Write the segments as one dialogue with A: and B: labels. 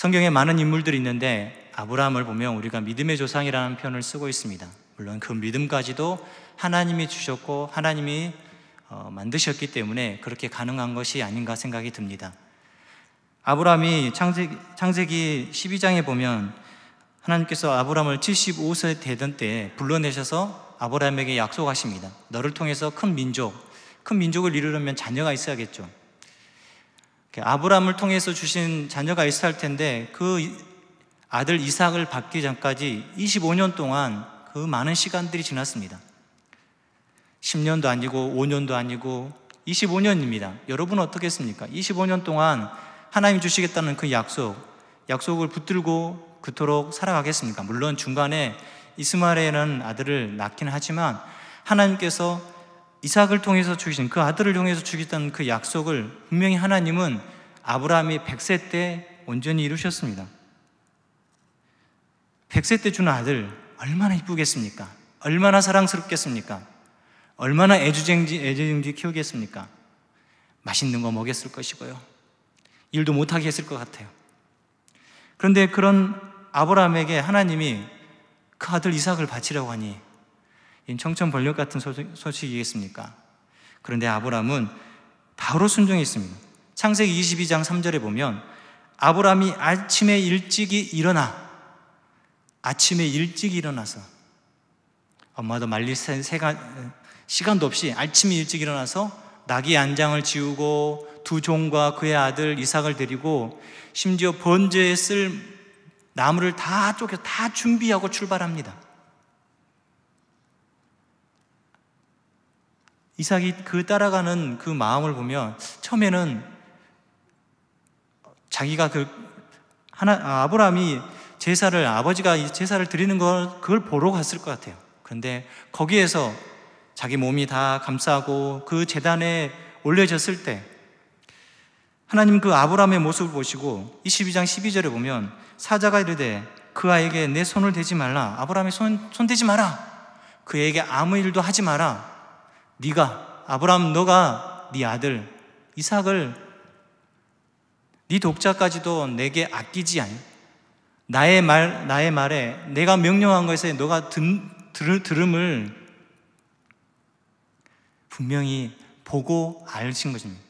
A: 성경에 많은 인물들이 있는데 아브라함을 보면 우리가 믿음의 조상이라는 표현을 쓰고 있습니다. 물론 그 믿음까지도 하나님이 주셨고 하나님이 어, 만드셨기 때문에 그렇게 가능한 것이 아닌가 생각이 듭니다. 아브라함이 창세기, 12장에 보면 하나님께서 아브라함을 75세 되던 때 불러내셔서 아브라함에게 약속하십니다. 너를 통해서 큰 민족, 큰 민족을 이루려면 자녀가 있어야겠죠. 아브라함을 통해서 주신 자녀가 있을 텐데 그 아들 이삭을 받기 전까지 25년 동안 그 많은 시간들이 지났습니다. 10년도 아니고 5년도 아니고 25년입니다. 여러분 어떻겠습니까? 25년 동안 하나님 주시겠다는 그 약속, 약속을 붙들고 그토록 살아가겠습니까? 물론 중간에 이스마엘에는 아들을 낳긴 하지만 하나님께서 이삭을 통해서 죽이신 그 아들을 통해서 죽이셨다그 약속을 분명히 하나님은 아브라함이 100세 때 온전히 이루셨습니다. 100세 때 주는 아들 얼마나 이쁘겠습니까? 얼마나 사랑스럽겠습니까? 얼마나 애주쟁지 애주쟁지 키우겠습니까? 맛있는 거 먹였을 것이고요. 일도 못하게 했을 것 같아요. 그런데 그런 아브라함에게 하나님이 그 아들 이삭을 바치려고 하니 청천 번력 같은 소식, 이겠습니까 그런데 아브람은 바로 순종했습니다. 창세기 22장 3절에 보면 아브람이 아침에 일찍이 일어나 아침에 일찍 일어나서 엄마도 말릴 새가 시간도 없이 아침에 일찍 일어나서 낙이 안장을 지우고 두 종과 그의 아들 이삭을 데리고 심지어 번제에 쓸 나무를 다 쪼개 다 준비하고 출발합니다. 이삭이 그 따라가는 그 마음을 보면 처음에는 자기가 그 하나 아, 아브라함이 제사를 아버지가 제사를 드리는 걸 그걸 보러 갔을 것 같아요. 그런데 거기에서 자기 몸이 다 감싸고 그 재단에 올려졌을 때 하나님 그 아브라함의 모습을 보시고 22장 12절에 보면 사자가 이르되 그 아에게 내 손을 대지 말라 아브라함의 손, 손 대지 마라 그에게 아무 일도 하지 마라 네가 아브라함 너가 네 아들 이삭을 네 독자까지도 내게 아끼지 아니 나의 말 나의 말에 내가 명령한 것에 너가 듬, 들, 들음을 분명히 보고 알신 것입니다.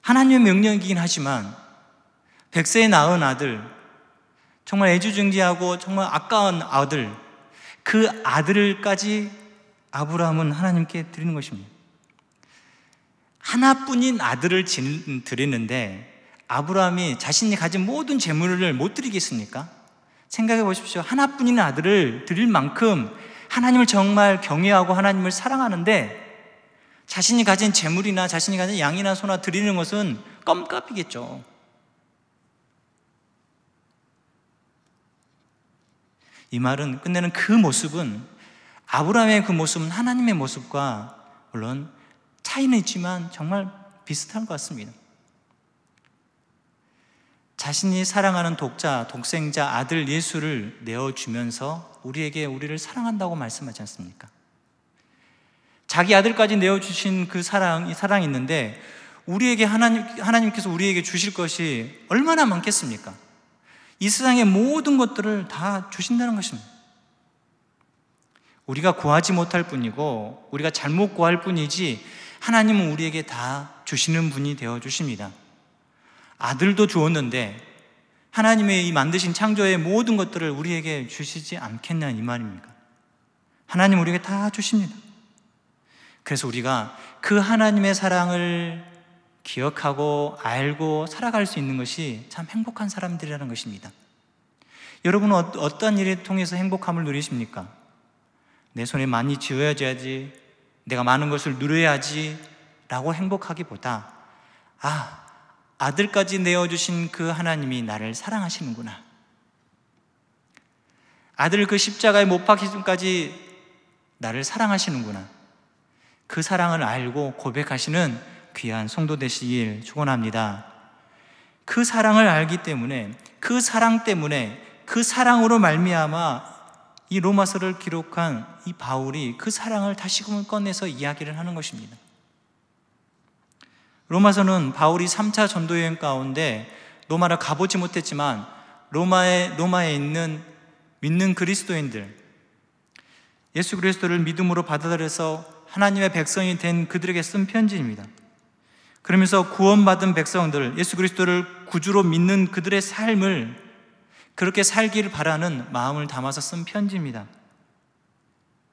A: 하나님의 명령이긴 하지만 백세 낳은 아들 정말 애주중지하고 정말 아까운 아들 그 아들을까지 아브라함은 하나님께 드리는 것입니다. 하나뿐인 아들을 드리는데 아브라함이 자신이 가진 모든 재물을 못 드리겠습니까? 생각해 보십시오. 하나뿐인 아들을 드릴 만큼 하나님을 정말 경외하고 하나님을 사랑하는데 자신이 가진 재물이나 자신이 가진 양이나 소나 드리는 것은 껌값이겠죠. 이 말은 끝내는 그 모습은 아브라함의 그 모습은 하나님의 모습과 물론 차이는 있지만 정말 비슷한 것 같습니다. 자신이 사랑하는 독자, 독생자 아들 예수를 내어주면서 우리에게 우리를 사랑한다고 말씀하지 않습니까? 자기 아들까지 내어주신 그 사랑, 이 사랑이 있는데 우리에게 하나님, 하나님께서 우리에게 주실 것이 얼마나 많겠습니까? 이 세상의 모든 것들을 다 주신다는 것입니다. 우리가 구하지 못할 뿐이고 우리가 잘못 구할 뿐이지 하나님은 우리에게 다 주시는 분이 되어 주십니다. 아들도 주었는데 하나님의 이 만드신 창조의 모든 것들을 우리에게 주시지 않겠냐 이 말입니까? 하나님 우리에게 다 주십니다. 그래서 우리가 그 하나님의 사랑을 기억하고 알고 살아갈 수 있는 것이 참 행복한 사람들이라는 것입니다. 여러분은 어, 떤 일을 통해서 행복함을 누리십니까? 내 손에 많이 쥐어야지, 내가 많은 것을 누려야지 라고 행복하기보다, 아, 아들까지 내어주신 그 하나님이 나를 사랑하시는구나. 아들 그 십자가에 못 박히심까지 나를 사랑하시는구나. 그 사랑을 알고 고백하시는 귀한 성도 되시길 축원합니다. 그 사랑을 알기 때문에 그 사랑 때문에 그 사랑으로 말미암아 이 로마서를 기록한 이 바울이 그 사랑을 다시금 꺼내서 이야기를 하는 것입니다. 로마서는 바울이 3차 전도 여행 가운데 로마를 가보지 못했지만 로마에 로마에 있는 믿는 그리스도인들 예수 그리스도를 믿음으로 받아들여서 하나님의 백성이 된 그들에게 쓴 편지입니다. 그러면서 구원받은 백성들, 예수 그리스도를 구주로 믿는 그들의 삶을 그렇게 살기를 바라는 마음을 담아서 쓴 편지입니다.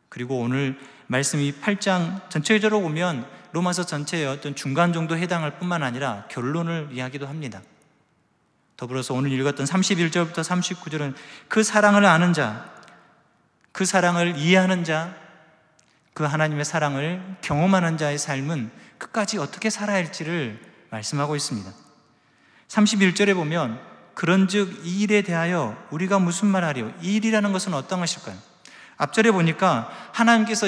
A: 그리고 오늘 말씀이 8장 전체적으로 보면 로마서 전체의 어떤 중간 정도 해당할 뿐만 아니라 결론을 이야기도 합니다. 더불어서 오늘 읽었던 31절부터 39절은 그 사랑을 아는 자, 그 사랑을 이해하는 자, 그 하나님의 사랑을 경험하는 자의 삶은 끝까지 어떻게 살아야 할지를 말씀하고 있습니다. 31절에 보면 그런즉 이 일에 대하여 우리가 무슨 말하리요? 이 일이라는 것은 어떤 것일까요? 앞절에 보니까 하나님께서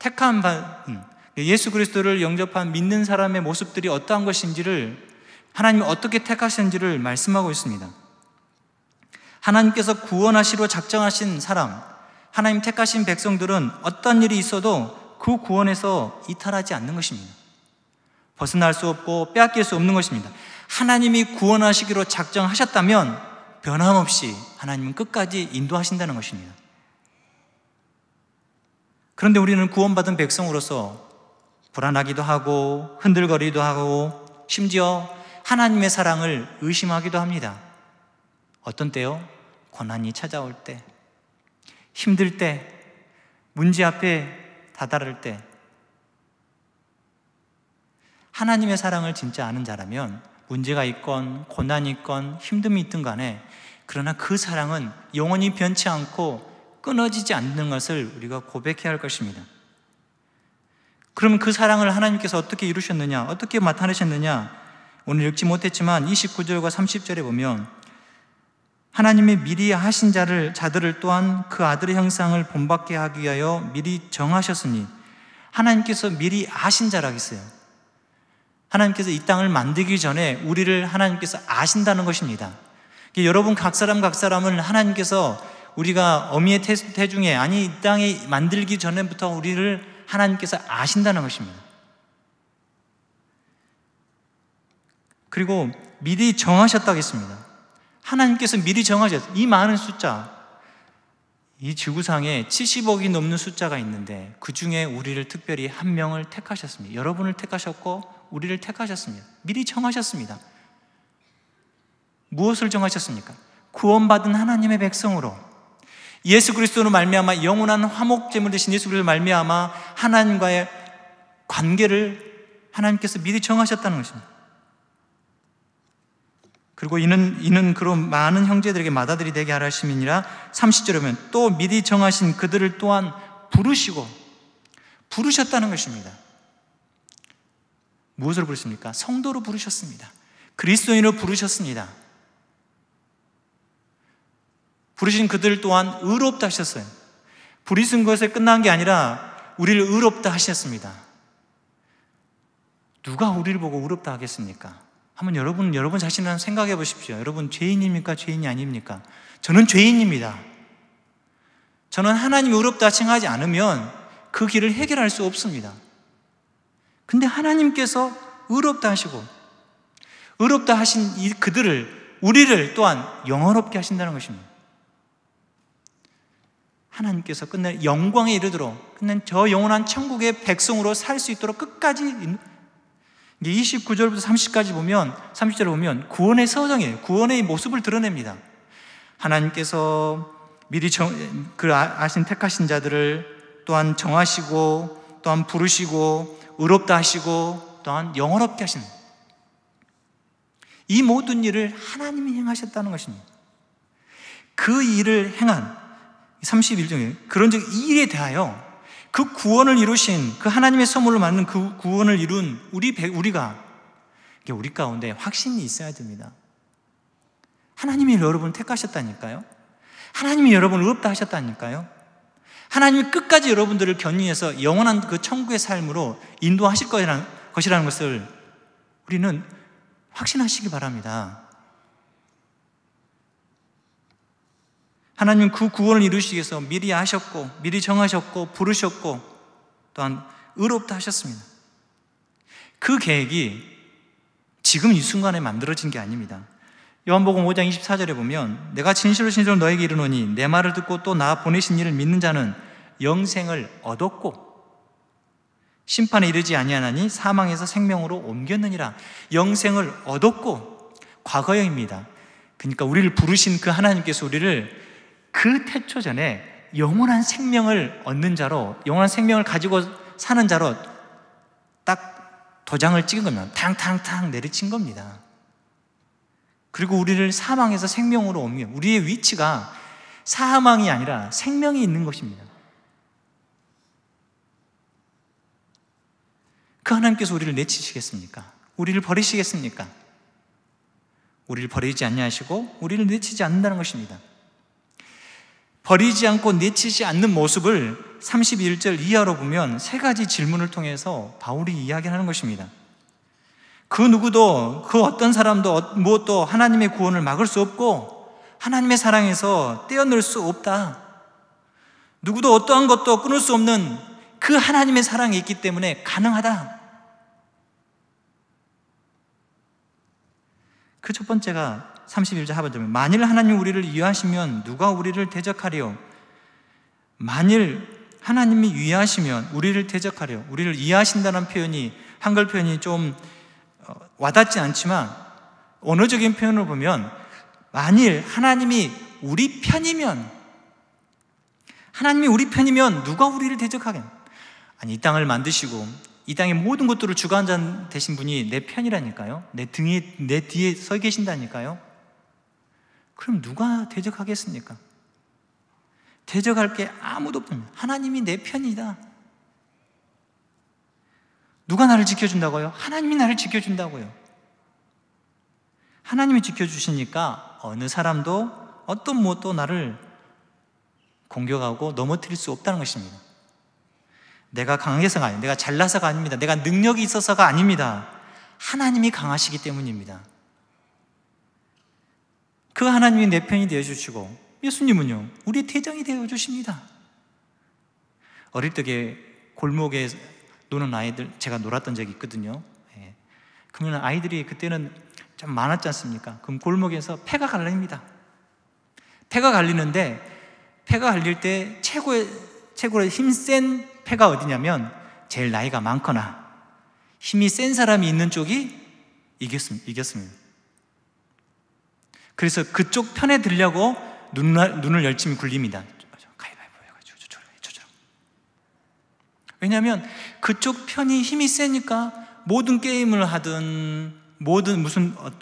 A: 택한 반 음, 예수 그리스도를 영접한 믿는 사람의 모습들이 어떠한 것인지를 하나님이 어떻게 택하신지를 말씀하고 있습니다. 하나님께서 구원하시로 작정하신 사람, 하나님 택하신 백성들은 어떤 일이 있어도 그 구원에서 이탈하지 않는 것입니다. 벗어날 수 없고 빼앗길 수 없는 것입니다. 하나님이 구원하시기로 작정하셨다면 변함없이 하나님은 끝까지 인도하신다는 것입니다. 그런데 우리는 구원받은 백성으로서 불안하기도 하고 흔들거리기도 하고 심지어 하나님의 사랑을 의심하기도 합니다. 어떤 때요? 고난이 찾아올 때, 힘들 때, 문제 앞에 다다를 때 하나님의 사랑을 진짜 아는 자라면 문제가 있건 고난이 있건 힘듦이 있든 간에 그러나 그 사랑은 영원히 변치 않고 끊어지지 않는 것을 우리가 고백해야 할 것입니다. 그럼 그 사랑을 하나님께서 어떻게 이루셨느냐, 어떻게 나타내셨느냐, 오늘 읽지 못했지만 29절과 30절에 보면 하나님의 미리 하신 자를 자들을 또한 그 아들의 형상을 본받게 하기 위하여 미리 정하셨으니 하나님께서 미리 아신 자라겠어요 하나님께서 이 땅을 만들기 전에 우리를 하나님께서 아신다는 것입니다. 여러분 각 사람 각 사람을 하나님께서 우리가 어미의 태중에 아니 이 땅에 만들기 전에부터 우리를 하나님께서 아신다는 것입니다. 그리고 미리 정하셨다고 했습니다. 하나님께서 미리 정하셨어요. 이 많은 숫자. 이 지구상에 70억이 넘는 숫자가 있는데 그 중에 우리를 특별히 한 명을 택하셨습니다. 여러분을 택하셨고 우리를 택하셨습니다. 미리 정하셨습니다. 무엇을 정하셨습니까? 구원받은 하나님의 백성으로 예수 그리스도로 말미암아 영원한 화목제물 되신 예수 그리스도로 말미암아 하나님과의 관계를 하나님께서 미리 정하셨다는 것입니다. 그리고 이는 이는 그런 많은 형제들에게 마다들이 되게 하라 하심이니라 30절에 보면 또 미리 정하신 그들을 또한 부르시고 부르셨다는 것입니다. 무엇으로 부르십니까? 성도로 부르셨습니다. 그리스도인으로 부르셨습니다. 부르신 그들 또한 의롭다 하셨어요. 부르신 것에 끝난 게 아니라 우리를 의롭다 하셨습니다. 누가 우리를 보고 의롭다 하겠습니까? 한번 여러분, 여러분 자신을 한번 생각해 보십시오. 여러분 죄인입니까? 죄인이 아닙니까? 저는 죄인입니다. 저는 하나님이 의롭다 칭하지 않으면 그 길을 해결할 수 없습니다. 근데 하나님께서 의롭다 하시고, 의롭다 하신 그들을, 우리를 또한 영원롭게 하신다는 것입니다. 하나님께서 끝내 영광에 이르도록 끝낸 저 영원한 천국의 백성으로 살 수 있도록 끝까지 이게 29절부터 30까지 보면 30절을 보면 구원의 서정이에요. 구원의 모습을 드러냅니다. 하나님께서 미리 정, 그 아, 아신 택하신 자들을 또한 정하시고 또한 부르시고 의롭다 하시고 또한 영원롭게 하시이 모든 일을 하나님이 행하셨다는 것입니다. 그 일을 행한 31종에 그런즉 일에 대하여 그 구원을 이루신 그 하나님의 선물로 맞는 그 구원을 이룬 우리 우리가 우리 가운데 확신이 있어야 됩니다. 하나님이 여러분을 택하셨다니까요. 하나님이 여러분을 의다 하셨다니까요. 하나님이 끝까지 여러분들을 견인해서 영원한 그 천국의 삶으로 인도하실 것이라는 것을 우리는 확신하시기 바랍니다. 하나님 그 구원을 이루시기 위해서 미리 아셨고 미리 정하셨고, 부르셨고, 또한 의롭다 하셨습니다. 그 계획이 지금 이 순간에 만들어진 게 아닙니다. 요한복음 5장 24절에 보면 내가 진실로 진실로 너에게 이르노니 내 말을 듣고 또 나 보내신 이를 믿는 자는 영생을 얻었고 심판에 이르지 아니하나니 사망에서 생명으로 옮겼느니라 영생을 얻었고 과거형입니다. 그러니까 우리를 부르신 그 하나님께서 우리를 그 태초 전에 영원한 생명을 얻는 자로, 영원한 생명을 가지고 사는 자로 딱 도장을 찍은 겁니다. 탕탕탕 내리친 겁니다. 그리고 우리를 사망에서 생명으로 옮긴 우리의 위치가 사망이 아니라 생명이 있는 것입니다. 그 하나님께서 우리를 내치시겠습니까? 우리를 버리시겠습니까? 우리를 버리지 않냐 하시고 우리를 내치지 않는다는 것입니다. 버리지 않고 내치지 않는 모습을 31절 이하로 보면 세 가지 질문을 통해서 바울이 이야기하는 것입니다. 그 누구도 그 어떤 사람도 무엇도 하나님의 구원을 막을 수 없고 하나님의 사랑에서 떼어낼 수 없다. 누구도 어떠한 것도 끊을 수 없는 그 하나님의 사랑이 있기 때문에 가능하다. 그 첫 번째가 31절 하반 절 만일 하나님 우리를 위하시면 누가 우리를 대적하리요? 만일 하나님이 위하시면 우리를 대적하리요. 우리를 위하신다는 표현이 한글 표현이 좀 어, 와닿지 않지만 언어적인 표현을 보면 만일 하나님이 우리 편이면 하나님이 우리 편이면 누가 우리를 대적하겠냐? 아니 이 땅을 만드시고 이 땅의 모든 것들을 주관자 되신 분이 내 편이라니까요. 내 등에 내 뒤에 서 계신다니까요. 그럼 누가 대적하겠습니까? 대적할 게 아무도 없습 하나님이 내 편이다. 누가 나를 지켜준다고요? 하나님이 나를 지켜준다고요. 하나님이 지켜주시니까 어느 사람도 어떤 무엇도 나를 공격하고 넘어뜨릴 수 없다는 것입니다. 내가 강해서가 아닙니다. 내가 잘나서가 아닙니다. 내가 능력이 있어서가 아닙니다. 하나님이 강하시기 때문입니다. 그 하나님이 내 편이 되어 주시고 예수님은요 우리의 대장이 되어 주십니다. 어릴 적에 골목에 노는 아이들 제가 놀았던 적이 있거든요. 예. 그러면 아이들이 그때는 좀 많았지 않습니까? 그럼 골목에서 폐가 갈립니다. 폐가 갈리는데 폐가 갈릴 때 최고의 최고로 힘센 폐가 어디냐면 제일 나이가 많거나 힘이 센 사람이 있는 쪽이 이겼습니다. 니다 그래서 그쪽 편에 들려고 눈, 눈을 열심히 굴립니다. 가위바위보 해가지고 저쪽, 저쪽. 왜냐하면 그쪽 편이 힘이 세니까 모든 게임을 하든 모든 무슨 어,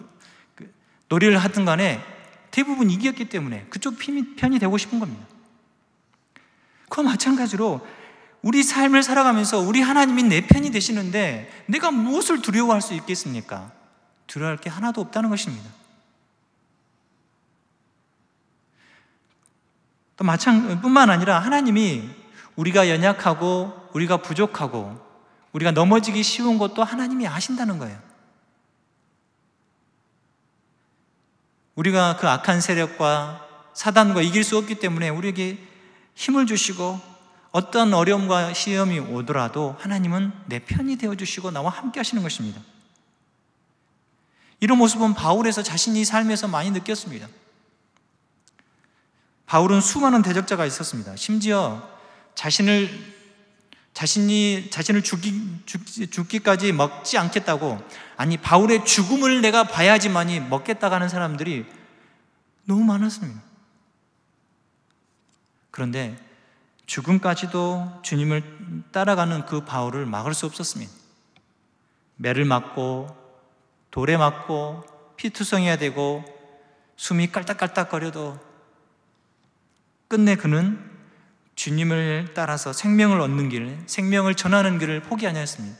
A: 그 놀이를 하든 간에 대부분 이겼기 때문에 그쪽 편이 되고 싶은 겁니다. 그와 마찬가지로 우리 삶을 살아가면서 우리 하나님이 내 편이 되시는데 내가 무엇을 두려워할 수 있겠습니까? 두려워할 게 하나도 없다는 것입니다. 또마찬뿐만 아니라 하나님이 우리가 연약하고 우리가 부족하고 우리가 넘어지기 쉬운 것도 하나님이 아신다는 거예요. 우리가 그 악한 세력과 사단과 이길 수 없기 때문에 우리에게 힘을 주시고 어떤 어려움과 시험이 오더라도 하나님은 내 편이 되어 주시고 나와 함께 하시는 것입니다. 이런 모습은 바울에서 자신이 삶에서 많이 느꼈습니다. 바울은 수많은 대적자가 있었습니다. 심지어 자신을 자신이 자신을 죽기, 까지 먹지 않겠다고 아니 바울의 죽음을 내가 봐야지만이 먹겠다고 는 사람들이 너무 많았습니다. 그런데 죽음까지도 주님을 따라가는 그 바울을 막을 수 없었습니다. 매를 맞고 돌에 맞고 피투성해야 되고 숨이 깔딱깔딱거려도 끝내 그는 주님을 따라서 생명을 얻는 길, 생명을 전하는 길을 포기하냐 했습니다.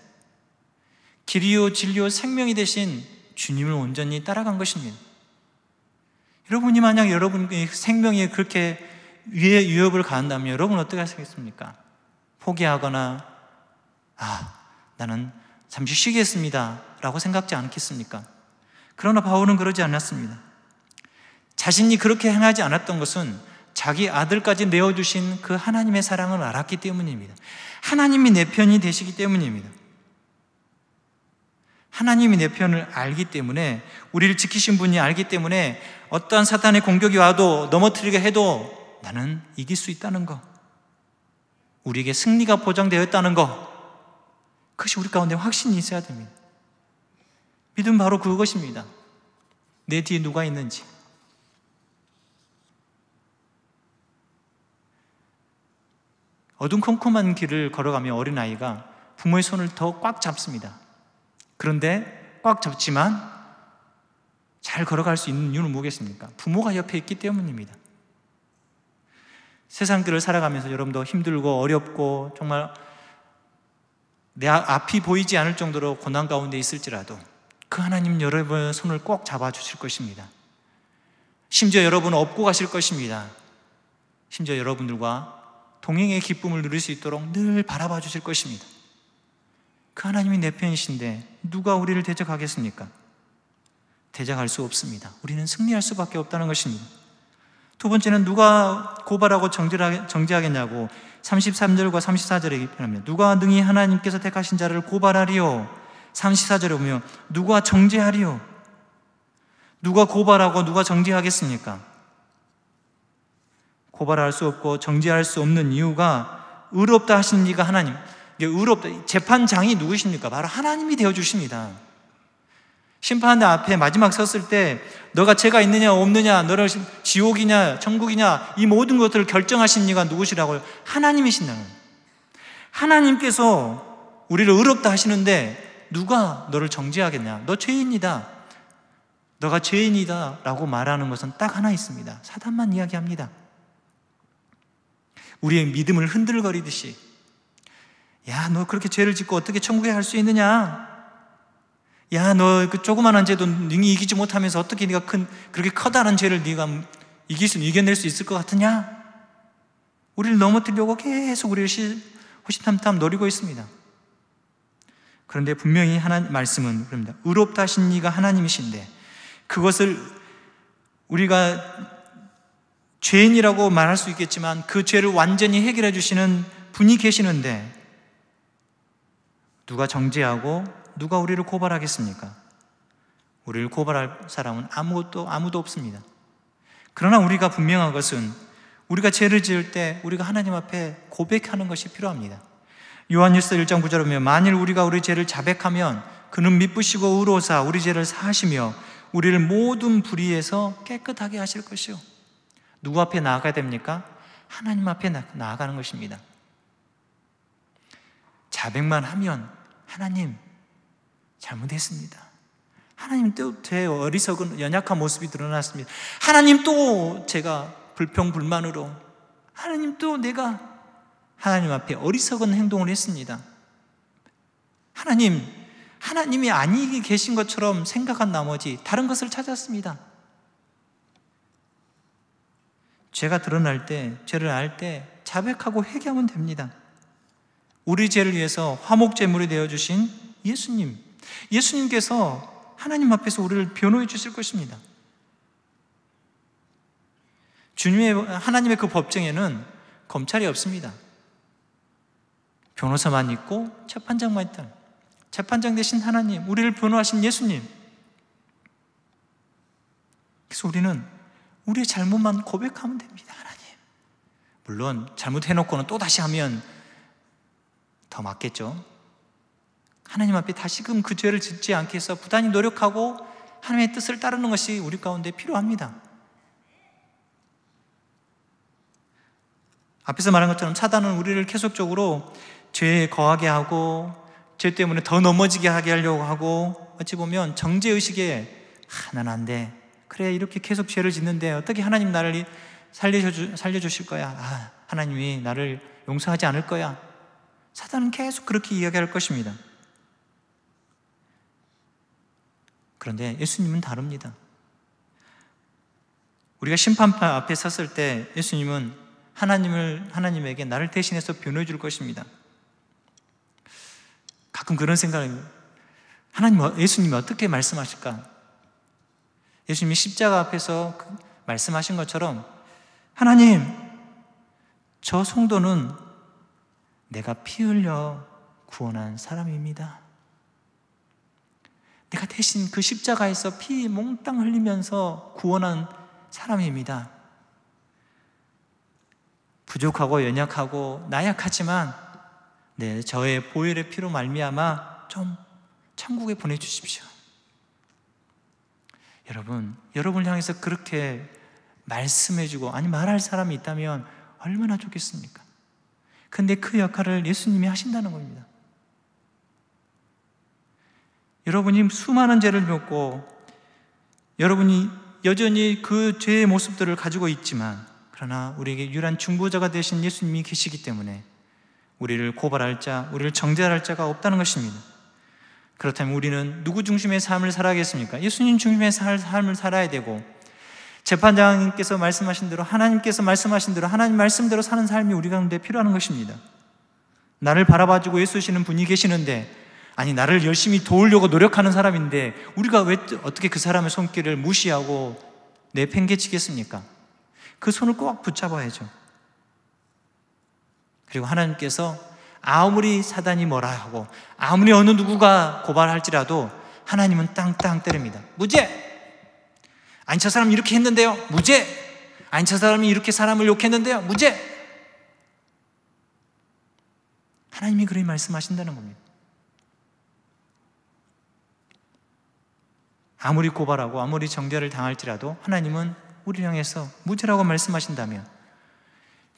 A: 길이요, 진리요, 생명이 대신 주님을 온전히 따라간 것입니다. 여러분이 만약 여러분의 생명이 그렇게 위에 위협을 가한다면 여러분 어떻게 하시겠습니까? 포기하거나, 아, 나는 잠시 쉬겠습니다. 라고 생각지 않겠습니까? 그러나 바울은 그러지 않았습니다. 자신이 그렇게 행하지 않았던 것은 자기 아들까지 내어주신 그 하나님의 사랑을 알았기 때문입니다. 하나님이 내 편이 되시기 때문입니다. 하나님이 내 편을 알기 때문에 우리를 지키신 분이 알기 때문에 어떠한 사탄의 공격이 와도 넘어뜨리게 해도 나는 이길 수 있다는 것. 우리에게 승리가 보장되었다는 것. 그것이 우리 가운데 확신이 있어야 됩니다. 믿음 바로 그것입니다. 내 뒤에 누가 있는지. 어둠컴컴한 길을 걸어가며 어린아이가 부모의 손을 더 꽉 잡습니다. 그런데 꽉 잡지만 잘 걸어갈 수 있는 이유는 뭐겠습니까? 부모가 옆에 있기 때문입니다. 세상 들을 살아가면서 여러분도 힘들고 어렵고 정말 내 앞이 보이지 않을 정도로 고난 가운데 있을지라도 그 하나님 여러분의 손을 꼭 잡아주실 것입니다. 심지어 여러분은 업고 가실 것입니다. 심지어 여러분들과 동행의 기쁨을 누릴 수 있도록 늘 바라봐 주실 것입니다. 그 하나님이 내 편이신데 누가 우리를 대적하겠습니까? 대적할 수 없습니다. 우리는 승리할 수밖에 없다는 것입니다. 두 번째는 누가 고발하고 정죄하겠냐고 33절과 34절에 입변합니다. 누가 능히 하나님께서 택하신 자를 고발하리요? 34절에 보면 누가 정죄하리요? 누가 고발하고 누가 정죄하겠습니까? 고발할 수 없고 정지할수 없는 이유가 의롭다 하신 이가 하나님. 의롭다 재판장이 누구십니까? 바로 하나님이 되어 주십니다. 심판대 앞에 마지막 섰을 때 너가 죄가 있느냐 없느냐 너를 지옥이냐 천국이냐 이 모든 것들을 결정하신 이가 누구시라고요? 하나님이신다는 하나님께서 우리를 의롭다 하시는데 누가 너를 정죄하겠냐? 너 죄인이다. 너가 죄인이다라고 말하는 것은 딱 하나 있습니다. 사단만 이야기합니다. 우리의 믿음을 흔들거리듯이 야, 너 그렇게 죄를 짓고 어떻게 천국에 갈 수 있느냐? 야, 너 그 조그만한 죄도 능히 이기지 못하면서 어떻게 네가 큰 그렇게 커다란 죄를 네가 이길 수 이겨낼 수 있을 것 같으냐? 우리를 넘어뜨리려고 계속 우리를 호시탐탐 노리고 있습니다. 그런데 분명히 하나 님 말씀은 그럽니다. 의롭다 하신 이가 하나님이신데 그것을 우리가 죄인이라고 말할 수 있겠지만 그 죄를 완전히 해결해 주시는 분이 계시는데 누가 정죄하고 누가 우리를 고발하겠습니까? 우리를 고발할 사람은 아무것도 아무도 없습니다. 그러나 우리가 분명한 것은 우리가 죄를 지을 때 우리가 하나님 앞에 고백하는 것이 필요합니다. 요한일서 1장 9절에 보면 만일 우리가 우리 죄를 자백하면 그는 미쁘시고 의로사 우리 죄를 사하시며 우리를 모든 불의에서 깨끗하게 하실 것이요 누구 앞에 나아가야 됩니까? 하나님 앞에 나, 나아가는 것입니다. 자백만 하면 하나님 잘못했습니다. 하나님 또 제 어리석은 연약한 모습이 드러났습니다. 하나님 또 제가 불평 불만으로 하나님 또 내가 하나님 앞에 어리석은 행동을 했습니다. 하나님 하나님이 아니 계신 것처럼 생각한 나머지 다른 것을 찾았습니다. 죄가 드러날 때, 죄를 알 때 자백하고 회개하면 됩니다. 우리 죄를 위해서 화목 제물이 되어 주신 예수님. 예수님께서 하나님 앞에서 우리를 변호해 주실 것입니다. 주님의 하나님의 그 법정에는 검찰이 없습니다. 변호사만 있고 재판장만 있다. 재판장 되신 하나님, 우리를 변호하신 예수님. 그래서 우리는 우리의 잘못만 고백하면 됩니다, 하나님. 물론 잘못해놓고는 또 다시 하면 더 맞겠죠. 하나님 앞에 다시금 그 죄를 짓지 않게 해서 부단히 노력하고 하나님의 뜻을 따르는 것이 우리 가운데 필요합니다. 앞에서 말한 것처럼 사단은 우리를 계속적으로 죄에 거하게 하고 죄 때문에 더 넘어지게 하게 하려고 하고 어찌 보면 정죄의식에 아, 난안 돼. 그래, 이렇게 계속 죄를 짓는데 어떻게 하나님 나를 살려주, 살려주실 거야? 아, 하나님이 나를 용서하지 않을 거야. 사단은 계속 그렇게 이야기할 것입니다. 그런데 예수님은 다릅니다. 우리가 심판판 앞에 섰을 때 예수님은 하나님을 하나님에게 나를 대신해서 변호해 줄 것입니다. 가끔 그런 생각을 하나님 예수님이 어떻게 말씀하실까? 예수님이 십자가 앞에서 그 말씀하신 것처럼 하나님, 저 성도는 내가 피 흘려 구원한 사람입니다. 내가 대신 그 십자가에서 피 몽땅 흘리면서 구원한 사람입니다. 부족하고 연약하고 나약하지만 네, 저의 보혈의 피로 말미암아 좀 천국에 보내 주십시오. 여러분, 여러분을 향해서 그렇게 말씀해주고, 아니, 말할 사람이 있다면 얼마나 좋겠습니까? 근데 그 역할을 예수님이 하신다는 겁니다. 여러분이 수많은 죄를 묻고, 여러분이 여전히 그 죄의 모습들을 가지고 있지만, 그러나 우리에게 유일한 중보자가 되신 예수님이 계시기 때문에 우리를 고발할 자, 우리를 정죄할 자가 없다는 것입니다. 그렇다면 우리는 누구 중심의 삶을 살아야겠습니까? 예수님 중심의 삶을 살아야 되고 재판장님께서 말씀하신 대로 하나님께서 말씀하신 대로 하나님 말씀대로 사는 삶이 우리 가운데 필요한 것입니다. 나를 바라봐주고 애쓰시는 분이 계시는데 아니 나를 열심히 도우려고 노력하는 사람인데 우리가 왜 어떻게 그 사람의 손길을 무시하고 내팽개치겠습니까? 그 손을 꼭 붙잡아야죠. 그리고 하나님께서 아무리 사단이 뭐라 하고 아무리 어느 누구가 고발할지라도 하나님은 땅땅 때립니다. 무죄! 아니 저 사람 이렇게 했는데요. 무죄! 아니 저 사람이 이렇게 사람을 욕했는데요. 무죄! 하나님이 그렇 말씀하신다는 겁니다. 아무리 고발하고 아무리 정죄를 당할지라도 하나님은 우리 향해서 무죄라고 말씀하신다면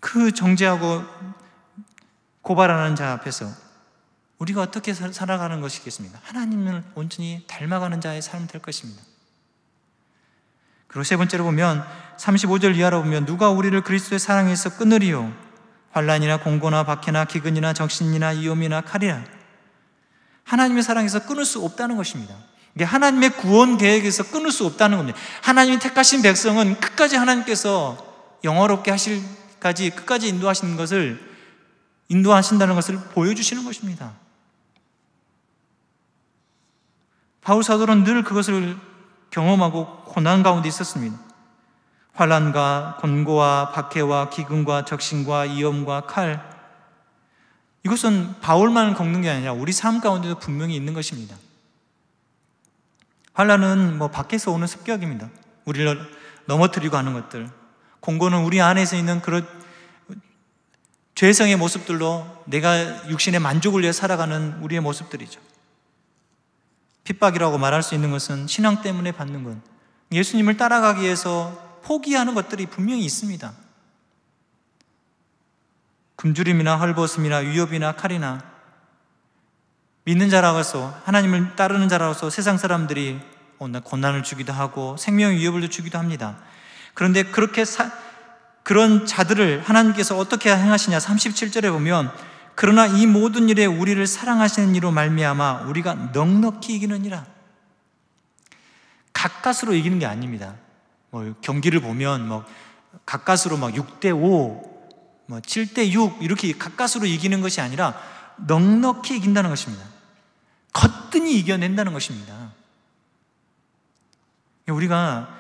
A: 그 정죄하고 고발하는 자 앞에서 우리가 어떻게 살아가는 것이겠습니까? 하나님을 온전히 닮아가는 자의 삶이 될 것입니다. 그리고 세 번째로 보면 35절 이하로 보면 누가 우리를 그리스도의 사랑에서 끊으리요 환란이나 공고나 박해나 기근이나 정신이나 위험이나 칼이라 하나님의 사랑에서 끊을 수 없다는 것입니다. 이게 하나님의 구원 계획에서 끊을 수 없다는 겁니다. 하나님이 택하신 백성은 끝까지 하나님께서 영화롭게 하실까지 끝까지 인도하시는 것을 인도하신다는 것을 보여주시는 것입니다. 바울 사도는 늘 그것을 경험하고 고난 가운데 있었습니다. 환란과 권고와 박해와 기근과 적신과 위험과 칼 이것은 바울만 겪는 게 아니라 우리 삶 가운데도 분명히 있는 것입니다. 환란은 뭐 밖에서 오는 습격입니다. 우리를 넘어뜨리고 하는 것들. 공고는 우리 안에서 있는 그런 죄성의 모습들로 내가 육신의 만족을 위해 살아가는 우리의 모습들이죠. 핍박이라고 말할 수 있는 것은 신앙 때문에 받는 것. 예수님을 따라가기 위해서 포기하는 것들이 분명히 있습니다. 굶주림이나 헐벗음이나 위협이나 칼이나 믿는 자라서 하나님을 따르는 자라서 세상 사람들이 고난을 주기도 하고 생명 위협을 주기도 합니다. 그런데 그렇게 사, 그런 자들을 하나님께서 어떻게 행하시냐 37절에 보면 그러나 이 모든 일에 우리를 사랑하시는 이로 말미암아 우리가 넉넉히 이기는이라 가까스로 이기는 게 아닙니다. 뭐 경기를 보면 뭐 가까스로 막 6대 5, 뭐 7대 6 이렇게 가까스로 이기는 것이 아니라 넉넉히 이긴다는 것입니다. 거뜬히 이겨낸다는 것입니다. 우리가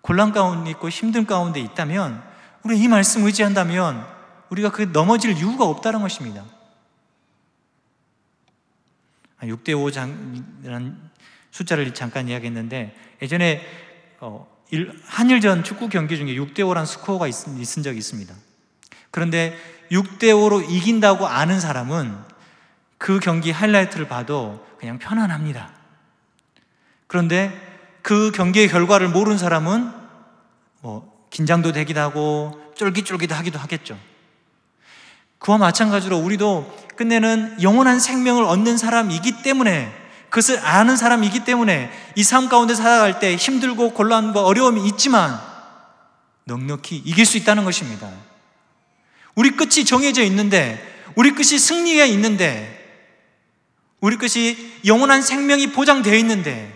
A: 곤란 가운데 있고 힘든 가운데 있다면 우리 이 말씀 의지한다면 우리가 그 넘어질 이유가 없다는 것입니다. 6대 5 장이라는 숫자를 잠깐 이야기했는데 예전에 어, 한일전 축구 경기 중에 6대5라는 스코어가 있, 있은 적이 있습니다. 그런데 6대5로 이긴다고 아는 사람은 그 경기 하이라이트를 봐도 그냥 편안합니다. 그런데 그 경기의 결과를 모르는 사람은 뭐 긴장도 되기도 하고 쫄깃쫄깃하기도 하겠죠. 그와 마찬가지로 우리도 끝내는 영원한 생명을 얻는 사람이기 때문에 그것을 아는 사람이기 때문에 이 삶 가운데 살아갈 때 힘들고 곤란과 어려움이 있지만 넉넉히 이길 수 있다는 것입니다. 우리 끝이 정해져 있는데 우리 끝이 승리가 있는데 우리 끝이 영원한 생명이 보장되어 있는데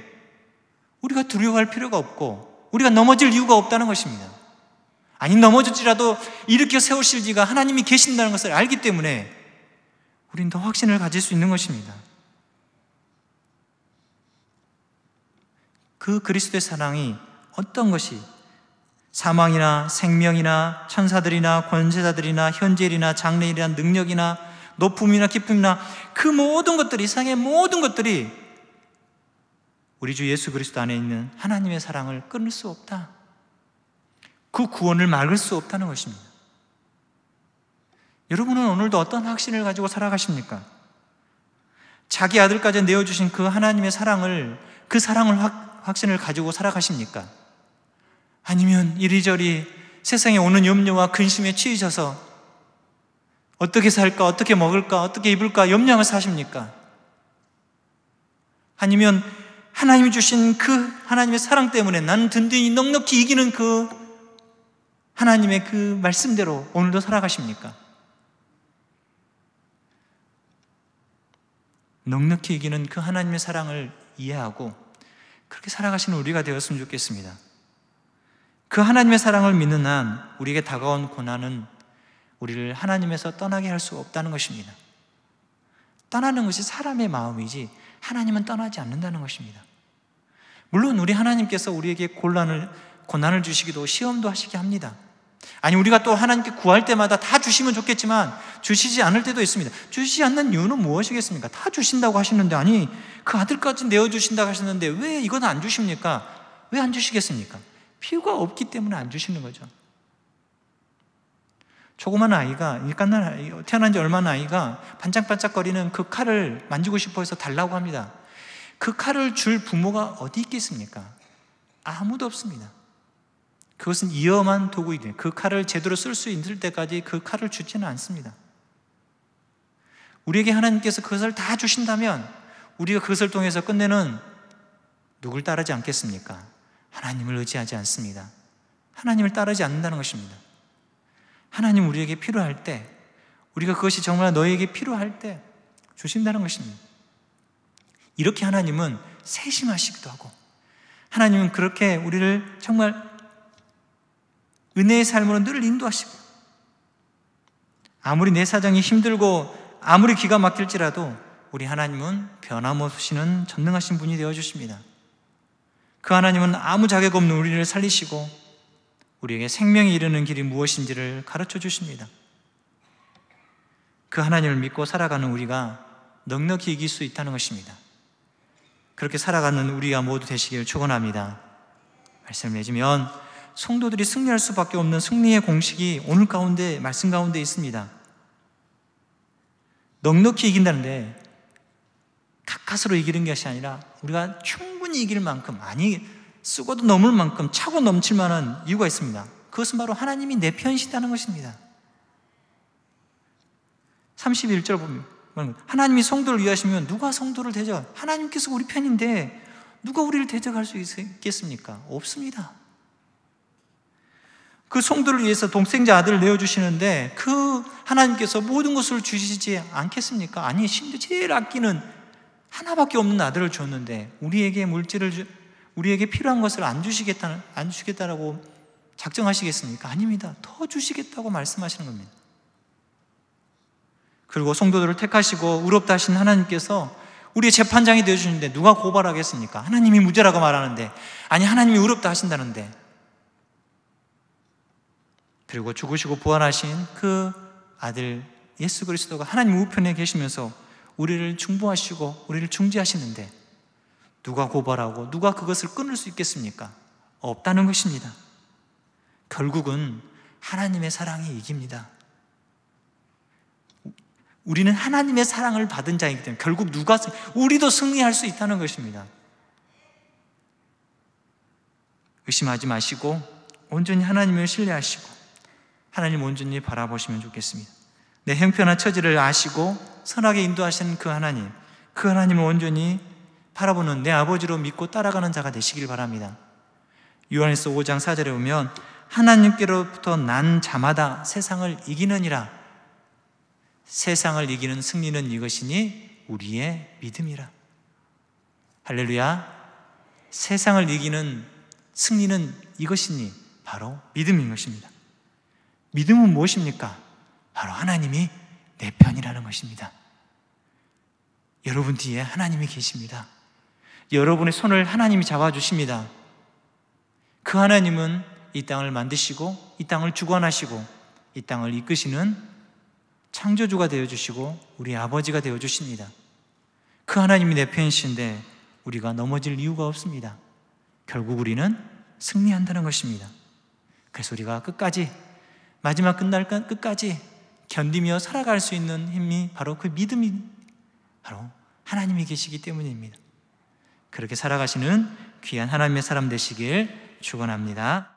A: 우리가 두려워할 필요가 없고 우리가 넘어질 이유가 없다는 것입니다. 아니 넘어질지라도 일으켜 세우실 지가 하나님이 계신다는 것을 알기 때문에 우린 더 확신을 가질 수 있는 것입니다. 그 그리스도의 사랑이 어떤 것이 사망이나 생명이나 천사들이나 권세자들이나 현재일이나 장래일이나 능력이나 높음이나 기쁨이나 그 모든 것들이 세상의 모든 것들이 우리 주 예수 그리스도 안에 있는 하나님의 사랑을 끊을 수 없다. 그 구원을 막을 수 없다는 것입니다. 여러분은 오늘도 어떤 확신을 가지고 살아가십니까? 자기 아들까지 내어주신 그 하나님의 사랑을, 그 사랑을 확, 확신을 가지고 살아가십니까? 아니면 이리저리 세상에 오는 염려와 근심에 치이셔서 어떻게 살까, 어떻게 먹을까, 어떻게 입을까 염려하며 사십니까? 아니면 하나님이 주신 그 하나님의 사랑 때문에 나는 든든히 넉넉히 이기는 그 하나님의 그 말씀대로 오늘도 살아가십니까? 넉넉히 이기는 그 하나님의 사랑을 이해하고 그렇게 살아가시는 우리가 되었으면 좋겠습니다. 그 하나님의 사랑을 믿는 한 우리에게 다가온 고난은 우리를 하나님에서 떠나게 할 수 없다는 것입니다. 떠나는 것이 사람의 마음이지 하나님은 떠나지 않는다는 것입니다. 물론 우리 하나님께서 우리에게 곤란을 고난을 주시기도 시험도 하시게 합니다. 아니 우리가 또 하나님께 구할 때마다 다 주시면 좋겠지만 주시지 않을 때도 있습니다. 주시지 않는 이유는 무엇이겠습니까? 다 주신다고 하시는데 아니 그 아들까지 내어 주신다고 하셨는데 왜 이건 안 주십니까? 왜 안 주시겠습니까? 필요가 없기 때문에 안 주시는 거죠. 조그만 아이가 일간날 태어난 지 얼마 나 아이가 반짝반짝거리는 그 칼을 만지고 싶어해서 달라고 합니다. 그 칼을 줄 부모가 어디 있겠습니까? 아무도 없습니다. 그것은 위험한 도구이기 그 칼을 제대로 쓸 수 있을 때까지 그 칼을 주지는 않습니다. 우리에게 하나님께서 그것을 다 주신다면 우리가 그것을 통해서 끝내는 누굴 따르지 않겠습니까? 하나님을 의지하지 않습니다. 하나님을 따르지 않는다는 것입니다. 하나님 우리에게 필요할 때, 우리가 그것이 정말 너에게 필요할 때 주신다는 것입니다. 이렇게 하나님은 세심하시기도 하고, 하나님은 그렇게 우리를 정말 은혜의 삶으로 늘 인도하시고 아무리 내 사정이 힘들고 아무리 기가 막힐지라도 우리 하나님은 변함없으시는 전능하신 분이 되어 주십니다. 그 하나님은 아무 자격 없는 우리를 살리시고 우리에게 생명이 이르는 길이 무엇인지를 가르쳐 주십니다. 그 하나님을 믿고 살아가는 우리가 넉넉히 이길 수 있다는 것입니다. 그렇게 살아가는 우리가 모두 되시길 축원합니다. 말씀을 해주면 성도들이 승리할 수밖에 없는 승리의 공식이 오늘 가운데 말씀 가운데 있습니다. 넉넉히 이긴다는데 가까스로 이기는 것이 아니라 우리가 충분히 이길 만큼 아니 쓰고도 넘을 만큼 차고 넘칠 만한 이유가 있습니다. 그것은 바로 하나님이 내 편이시다는 것입니다. 31절 보면 하나님이 성도를 위하시면 누가 성도를 대적? 하나님께서 우리 편인데 누가 우리를 대적할 수 있겠습니까? 없습니다. 그 성도를 위해서 동생자 아들을 내어주시는데 그 하나님께서 모든 것을 주시지 않겠습니까? 아니, 심지어 제일 아끼는 하나밖에 없는 아들을 줬는데 우리에게 물질을, 주, 우리에게 필요한 것을 안 주시겠다는, 안 주시겠다라고 작정하시겠습니까? 아닙니다. 더 주시겠다고 말씀하시는 겁니다. 그리고 성도들을 택하시고 의롭다 하신 하나님께서 우리의 재판장이 되어주는데 누가 고발하겠습니까? 하나님이 무죄라고 말하는데, 아니, 하나님이 의롭다 하신다는데, 그리고 죽으시고 부활하신 그 아들 예수 그리스도가 하나님 우편에 계시면서 우리를 중보하시고 우리를 중지하시는데 누가 고발하고 누가 그것을 끊을 수 있겠습니까? 없다는 것입니다. 결국은 하나님의 사랑이 이깁니다. 우리는 하나님의 사랑을 받은 자이기 때문에 결국 누가 우리도 승리할 수 있다는 것입니다. 의심하지 마시고 온전히 하나님을 신뢰하시고 하나님 온전히 바라보시면 좋겠습니다. 내 형편한 처지를 아시고 선하게 인도하시는 그 하나님, 그 하나님을 온전히 바라보는 내 아버지로 믿고 따라가는 자가 되시길 바랍니다. 요한일서 5장 4절에 보면 하나님께로부터 난 자마다 세상을 이기느니라 세상을 이기는 승리는 이것이니 우리의 믿음이라. 할렐루야. 세상을 이기는 승리는 이것이니 바로 믿음인 것입니다. 믿음은 무엇입니까? 바로 하나님이 내 편이라는 것입니다. 여러분 뒤에 하나님이 계십니다. 여러분의 손을 하나님이 잡아주십니다. 그 하나님은 이 땅을 만드시고, 이 땅을 주관하시고, 이 땅을 이끄시는 창조주가 되어주시고, 우리 아버지가 되어주십니다. 그 하나님이 내 편이신데, 우리가 넘어질 이유가 없습니다. 결국 우리는 승리한다는 것입니다. 그래서 우리가 끝까지 마지막 끝날 끝까지 견디며 살아갈 수 있는 힘이 바로 그 믿음이 바로 하나님이 계시기 때문입니다. 그렇게 살아가시는 귀한 하나님의 사람 되시길 축원합니다.